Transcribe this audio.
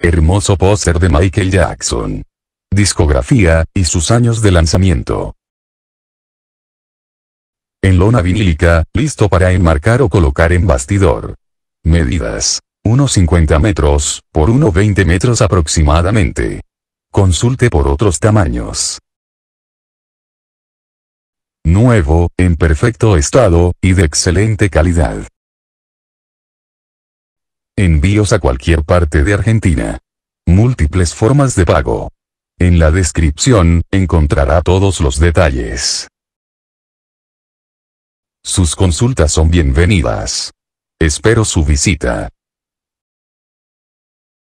Hermoso póster de Michael Jackson. Discografía, y sus años de lanzamiento. En lona vinílica, listo para enmarcar o colocar en bastidor. Medidas. 1.50 metros, por 1,20 metros aproximadamente. Consulte por otros tamaños. Nuevo, en perfecto estado, y de excelente calidad. Envíos a cualquier parte de Argentina. Múltiples formas de pago. En la descripción, encontrará todos los detalles. Sus consultas son bienvenidas. Espero su visita.